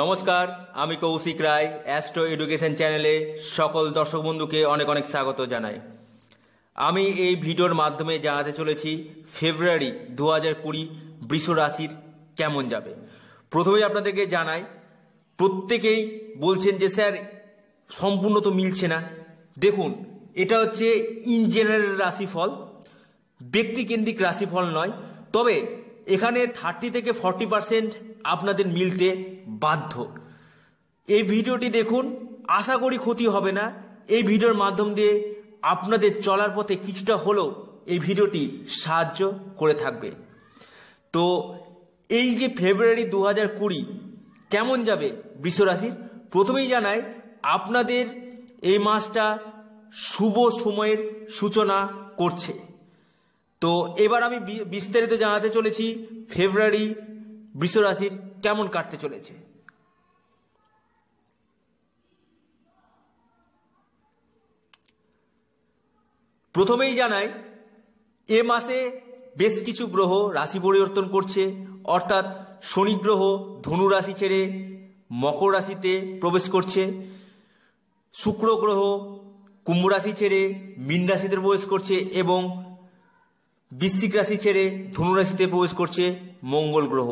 নমস্কার আমি কৌশিক রায় astro education চ্যানেলে সকল দর্শক বন্ধুকে অনেক অনেক স্বাগত জানাই আমি এই ভিডিওর মাধ্যমে জানাতে চলেছি ফেব্রুয়ারি দু হাজার কুড়ি বৃষ রাশির কেমন যাবে প্রথমেই আপনাদেরকে জানাই প্রত্যেকেই বলছেন যে স্যার সম্পূর্ণ তো মিলছে না দেখুন এটা হচ্ছে ইন জেনারেল রাশিফল ব্যক্তিকেন্দ্রিক রাশিফল নয় তবে এখানে থার্টি থেকে ফর্টি পার্সেন্ট আপনাদের মিলতে বাধ্য এই ভিডিওটি দেখুন আশা করি ক্ষতি হবে না এই ভিডিওর মাধ্যম দিয়ে আপনাদের চলার পথে কিছুটা হলেও এই ভিডিওটি সাহায্য করে থাকবে তো এই যে ফেব্রুয়ারি দু হাজার কুড়ি কেমন যাবে বৃষরাশির প্রথমেই জানাই আপনাদের এই মাসটা শুভ সময়ের সূচনা করছে তো এবার আমি বিস্তারিত জানাতে চলেছি ফেব্রুয়ারি বৃষরাশির কেমন কাটতে চলেছে প্রথমেই জানাই এ মাসে বেশ কিছু গ্রহ রাশি পরিবর্তন করছে অর্থাৎ শনি গ্রহ ধনু রাশি ছেড়ে মকর রাশিতে প্রবেশ করছে শুক্র গ্রহ কুম্ভ রাশি ছেড়ে মীন রাশিতে প্রবেশ করছে এবং বৃশ্চিক রাশি ছেড়ে ধনু রাশিতে প্রবেশ করছে মঙ্গল গ্রহ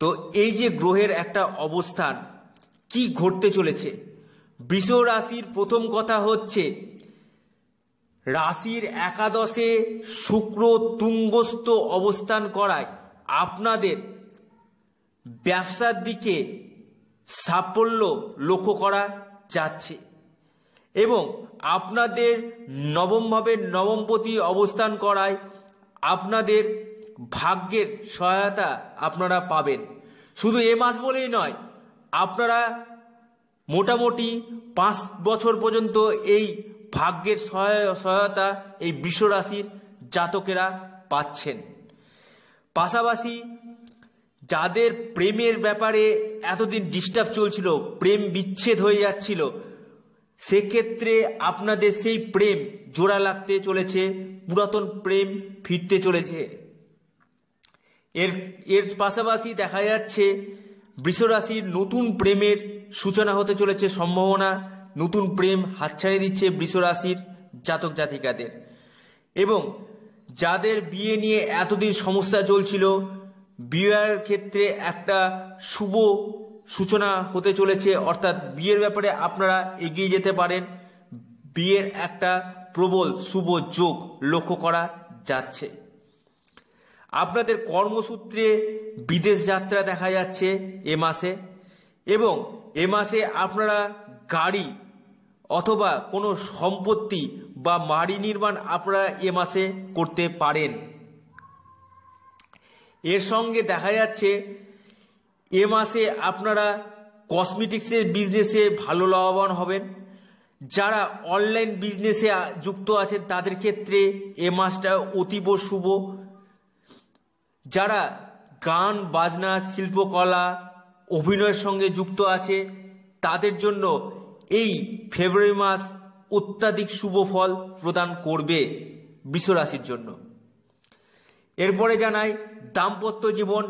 তো এই যে গ্রহের একটা অবস্থান কি ঘটতে চলেছে বিষ রাশির প্রথম কথা হচ্ছে রাশির একাদশে শুক্র তুঙ্গস্থ অবস্থান করায় আপনাদের ব্যবসার দিকে সাফল্য লক্ষ্য করা যাচ্ছে এবং আপনাদের নবমভাবে নবমপতি অবস্থান করায় আপনাদের ভাগ্যের সহায়তা আপনারা পাবেন শুধু এ মাস বলেই নয় আপনারা মোটামুটি পাঁচ বছর পর্যন্ত এই ভাগ্যের সহায়তা এই বিশ্বরাশির জাতকেরা পাচ্ছেন পাশাপাশি যাদের প্রেমের ব্যাপারে এতদিন ডিস্টার্ব চলছিল প্রেম বিচ্ছেদ হয়ে যাচ্ছিল সেক্ষেত্রে আপনাদের সেই প্রেম জোড়া লাগতে চলেছে পুরাতন প্রেম ফিরতে চলেছে এর এর পাশাপাশি দেখা যাচ্ছে বৃষরাশির নতুন প্রেমের সূচনা হতে চলেছে সম্ভাবনা নতুন প্রেম হাতছাড়ি দিচ্ছে বৃষরাশির জাতক জাতিকাদের এবং যাদের বিয়ে নিয়ে এতদিন সমস্যা চলছিল বিয়ের ক্ষেত্রে একটা শুভ সূচনা হতে চলেছে অর্থাৎ বিয়ের ব্যাপারে আপনারা এগিয়ে যেতে পারেন বিয়ের একটা প্রবল শুভ যোগ লক্ষ্য করা যাচ্ছে আপনাদের কর্মসূত্রে বিদেশ যাত্রা দেখা যাচ্ছে এ মাসে এবং এ মাসে আপনারা গাড়ি অথবা কোনো সম্পত্তি বা মাড়ি নির্মাণ আপনারা এ মাসে করতে পারেন এর সঙ্গে দেখা যাচ্ছে এ মাসে আপনারা কসমেটিক্সের বিজনেসে ভালো লাভবান হবেন যারা অনলাইন বিজনেসে যুক্ত আছেন তাদের ক্ষেত্রে এ মাসটা অতীব শুভ যারা গান বাজনা শিল্পকলা অভিনয়ের সঙ্গে যুক্ত আছে তাদের জন্য এই ফেব্রুয়ারি মাস অত্যাধিক শুভ ফল প্রদান করবে বিশ্বরাশির জন্য এরপরে জানাই দাম্পত্য জীবন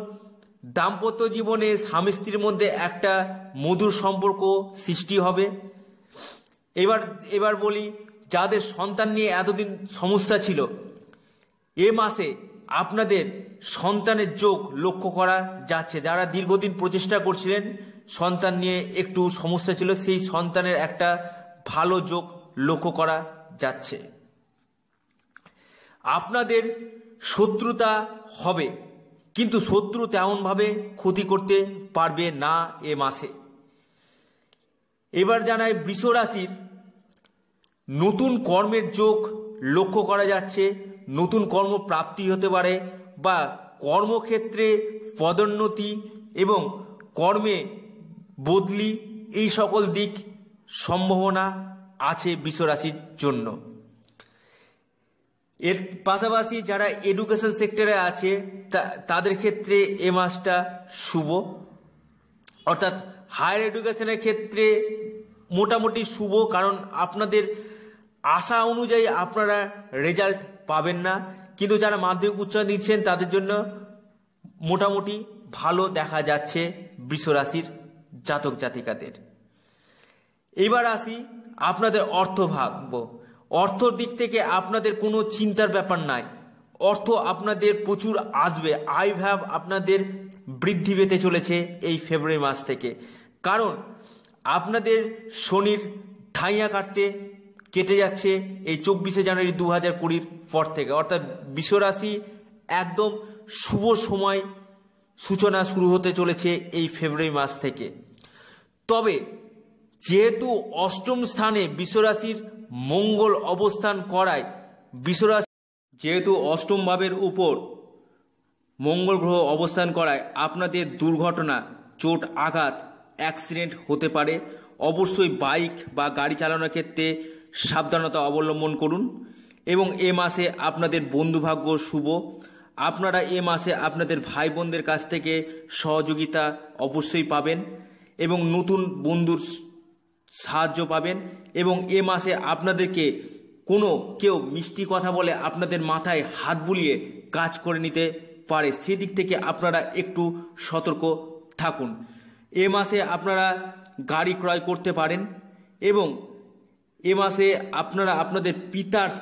দাম্পত্য জীবনে স্বামী স্ত্রীর মধ্যে একটা মধুর সম্পর্ক সৃষ্টি হবে এবার এবার বলি যাদের সন্তান নিয়ে এতদিন সমস্যা ছিল এ মাসে আপনাদের সন্তানের যোগ লক্ষ্য করা যাচ্ছে যারা দীর্ঘদিন প্রচেষ্টা করছিলেন সন্তান নিয়ে একটু সমস্যা ছিল সেই সন্তানের একটা ভালো যোগ লক্ষ্য করা যাচ্ছে আপনাদের শত্রুতা হবে কিন্তু শত্রু তেমনভাবে ক্ষতি করতে পারবে না এ মাসে এবার জানায় বৃষরাশির রাশির নতুন কর্মের যোগ লক্ষ্য করা যাচ্ছে নতুন কর্মপ্রাপ্তি হতে পারে বা কর্মক্ষেত্রে পদোন্নতি এবং কর্মে বদলি এই সকল দিক সম্ভাবনা আছে বিশ্বরাশির জন্য এর পাশাপাশি যারা এডুকেশন সেক্টরে আছে তাদের ক্ষেত্রে এ মাসটা শুভ অর্থাৎ হায়ার এডুকেশনের ক্ষেত্রে মোটামুটি শুভ কারণ আপনাদের আশা অনুযায়ী আপনারা রেজাল্ট পাবেন না কিন্তু যারা মাধ্যমিক উচ্চ দিচ্ছেন তাদের জন্য মোটামুটি ভালো দেখা যাচ্ছে বৃষরাশির জাতক জাতিকাদের এবার আসি আপনাদের অর্থ ভাগ্য অর্থর দিক থেকে আপনাদের কোনো চিন্তার ব্যাপার নাই অর্থ আপনাদের প্রচুর আসবে আই ভাব আপনাদের বৃদ্ধি পেতে চলেছে এই ফেব্রুয়ারি মাস থেকে কারণ আপনাদের শনির ঠাইয়া কাটতে কেটে যাচ্ছে এই চব্বিশে জানুয়ারি দু হাজার কুড়ির পর থেকে অর্থাৎ বিশ্বরাশি একদম শুভ সময় সূচনা শুরু হতে চলেছে এই ফেব্রুয়ারি মাস থেকে তবে যেহেতু অষ্টম স্থানে বিশ্বরাশির মঙ্গল অবস্থান করায় বিশ্বরাশি যেহেতু অষ্টম ভাবের উপর মঙ্গল গ্রহ অবস্থান করায় আপনাদের দুর্ঘটনা চোট আঘাত অ্যাক্সিডেন্ট হতে পারে অবশ্যই বাইক বা গাড়ি চালানোর ক্ষেত্রে সাবধানতা অবলম্বন করুন এবং এ মাসে আপনাদের বন্ধুভাগ্য শুভ আপনারা এ মাসে আপনাদের ভাই বোনদের কাছ থেকে সহযোগিতা অবশ্যই পাবেন এবং নতুন বন্ধুর সাহায্য পাবেন এবং এ মাসে আপনাদেরকে কোনো কেউ মিষ্টি কথা বলে আপনাদের মাথায় হাত বুলিয়ে কাজ করে নিতে পারে সেদিক থেকে আপনারা একটু সতর্ক থাকুন এ মাসে আপনারা গাড়ি ক্রয় করতে পারেন এবং এ মাসে আপনারা আপনাদের পিতার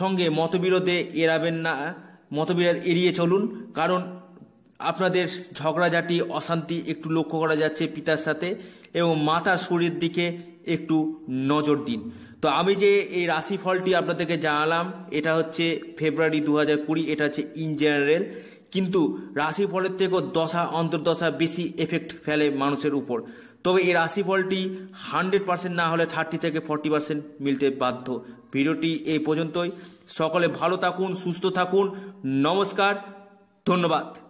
সঙ্গে মতবিরোধে এড়াবেন না মতবিরোধ এড়িয়ে চলুন কারণ আপনাদের ঝগড়াঝাটি অশান্তি একটু লক্ষ্য করা যাচ্ছে পিতার সাথে এবং মাতার শরীরের দিকে একটু নজর দিন তো আমি যে এই রাশিফলটি আপনাদেরকে জানালাম এটা হচ্ছে ফেব্রুয়ারি দু হাজার কুড়ি এটা হচ্ছে ইন জেনারেল কিন্তু রাশিফলের থেকেও দশা অন্তর্দশা বেশি এফেক্ট ফেলে মানুষের উপর তবে এই রাশিফলটি হান্ড্রেড পার্সেন্ট না হলে থার্টি থেকে ফর্টি পার্সেন্ট মিলতে বাধ্য ভিডিওটি এই পর্যন্তই সকলে ভালো থাকুন সুস্থ থাকুন নমস্কার ধন্যবাদ